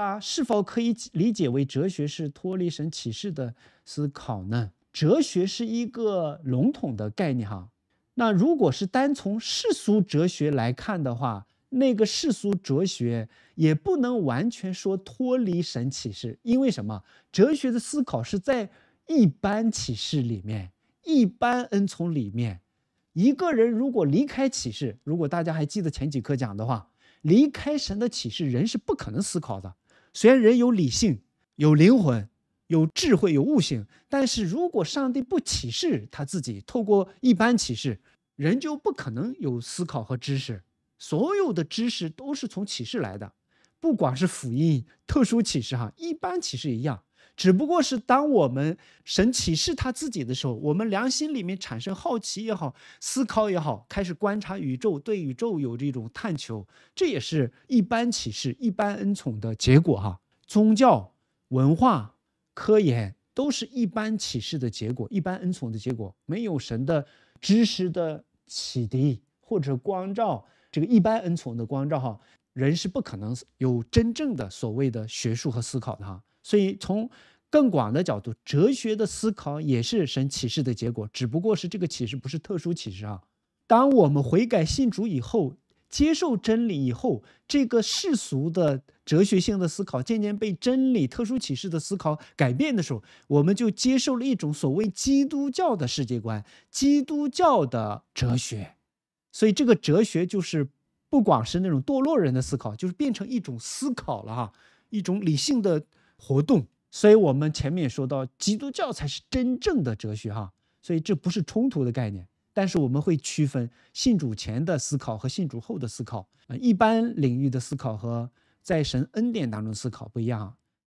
啊，是否可以理解为哲学是脱离神启示的思考呢？哲学是一个笼统的概念哈。那如果是单从世俗哲学来看的话，那个世俗哲学也不能完全说脱离神启示，因为什么？哲学的思考是在一般启示里面，一般恩从里面。一个人如果离开启示，如果大家还记得前几课讲的话，离开神的启示，人是不可能思考的。虽然人有理性、有灵魂、有智慧、有悟性，但是如果上帝不启示他自己，透过一般启示，人就不可能有思考和知识。所有的知识都是从启示来的，不管是福音、特殊启示，哈，一般启示一样。只不过是当我们神启示他自己的时候，我们良心里面产生好奇也好，思考也好，开始观察宇宙，对宇宙有这种探求，这也是一般启示、一般恩宠的结果哈。宗教、文化、科研都是一般启示的结果，一般恩宠的结果。没有神的知识的启迪或者光照，这个一般恩宠的光照哈，人是不可能有真正的所谓的学术和思考的哈。所以，从更广的角度，哲学的思考也是神启示的结果，只不过是这个启示不是特殊启示啊。当我们悔改信主以后，接受真理以后，这个世俗的哲学性的思考渐渐被真理、特殊启示的思考改变的时候，我们就接受了一种所谓基督教的世界观、基督教的哲学。所以，这个哲学就是不光是那种堕落人的思考，就是变成一种思考了哈，一种理性的。活动，所以我们前面说到，基督教才是真正的哲学哈，所以这不是冲突的概念，但是我们会区分信主前的思考和信主后的思考，呃，一般领域的思考和在神恩典当中思考不一样。